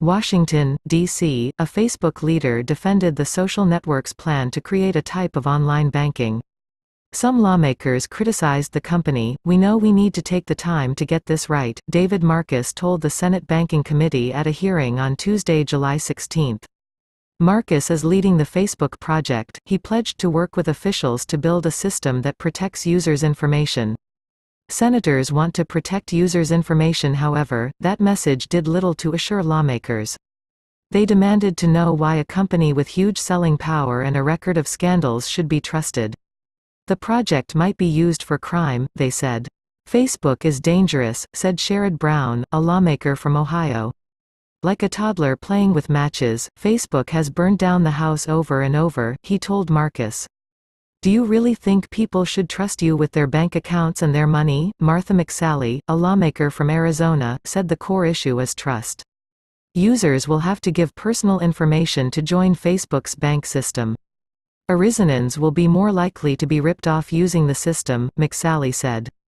Washington, D.C., a Facebook leader defended the social network's plan to create a type of online banking. Some lawmakers criticized the company. We know we need to take the time to get this right, David Marcus told the Senate Banking Committee at a hearing on Tuesday, July 16. Marcus is leading the Facebook project. He pledged to work with officials to build a system that protects users' information. Senators want to protect users' information however, that message did little to assure lawmakers. They demanded to know why a company with huge selling power and a record of scandals should be trusted. The project might be used for crime, they said. Facebook is dangerous, said Sherrod Brown, a lawmaker from Ohio. Like a toddler playing with matches, Facebook has burned down the house over and over, he told Marcus. Do you really think people should trust you with their bank accounts and their money? Martha McSally, a lawmaker from Arizona, said the core issue is trust. Users will have to give personal information to join Facebook's bank system. Arizonans will be more likely to be ripped off using the system, McSally said.